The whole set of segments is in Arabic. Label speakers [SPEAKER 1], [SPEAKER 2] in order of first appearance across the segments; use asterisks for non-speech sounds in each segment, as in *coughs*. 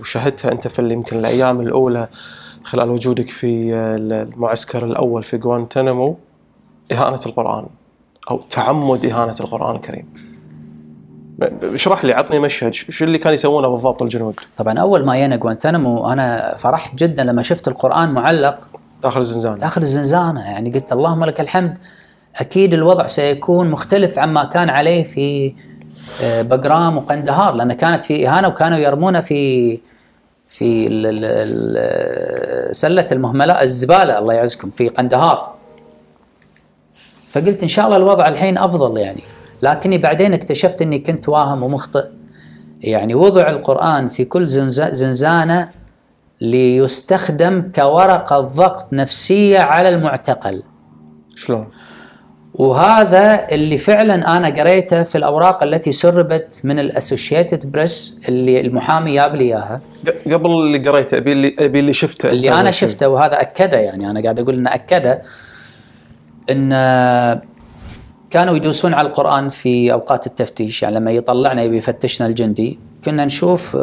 [SPEAKER 1] وشهدتها انت في يمكن الايام الاولى خلال وجودك في المعسكر الاول في غوانتنامو اهانه القران او تعمد اهانه القران الكريم. اشرح لي عطني مشهد شو اللي كانوا يسوونه بالضبط الجنود؟ طبعا اول ما جينا غوانتنامو انا فرحت جدا لما شفت القران معلق داخل الزنزانه داخل الزنزانه يعني قلت اللهم لك الحمد اكيد الوضع سيكون مختلف عما كان عليه في بقرام آه، وقندهار لان كانت في اهانه وكانوا يرمونه في في سله المهمله الزباله الله يعزكم في قندهار فقلت ان شاء الله الوضع الحين افضل يعني لكني بعدين اكتشفت اني كنت واهم ومخطئ يعني وضع القران في كل زنزانه ليستخدم كورقه ضغط نفسيه على المعتقل شلون وهذا اللي فعلا انا قريته في الاوراق التي سربت من الاسوشيتد بريس اللي المحامي جاب لي اياها قبل اللي قريته ابي اللي ابي اللي شفته اللي انا شفته وهذا اكده يعني انا قاعد اقول انه اكده ان كانوا يدوسون على القران في اوقات التفتيش يعني لما يطلعنا يبي يفتشنا الجندي كنا نشوف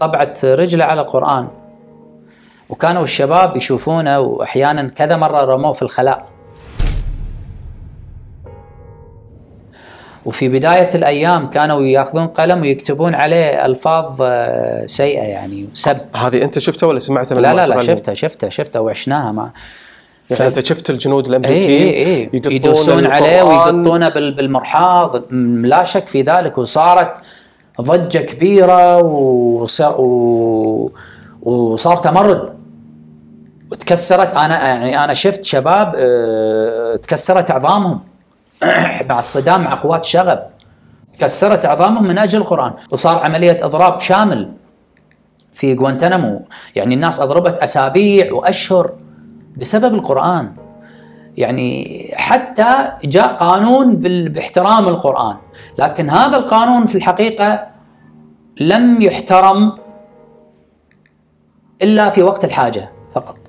[SPEAKER 1] طبعه رجله على قران وكانوا الشباب يشوفونه واحيانا كذا مره رموه في الخلاء وفي بداية الأيام كانوا يأخذون قلم ويكتبون عليه ألفاظ آه، سيئة يعني سب هذه أنت شفتها ولا سمعتها لا لا لا شفتها شفتها شفتها وعشناها ما يعني انت شفت الجنود إيه، الامريكيين اي اي يدوسون عليه ويقطونه بالمرحاض لا شك في ذلك وصارت ضجه كبيره وصار و... وصار تمرد وتكسرت انا يعني انا شفت شباب آه، تكسرت عظامهم مع *coughs* الصدام مع قوات شغب كسرت عظامهم من اجل القران وصار عمليه اضراب شامل في غوانتنامو يعني الناس اضربت اسابيع واشهر بسبب القران يعني حتى جاء قانون باحترام القران لكن هذا القانون في الحقيقه لم يحترم الا في وقت الحاجه فقط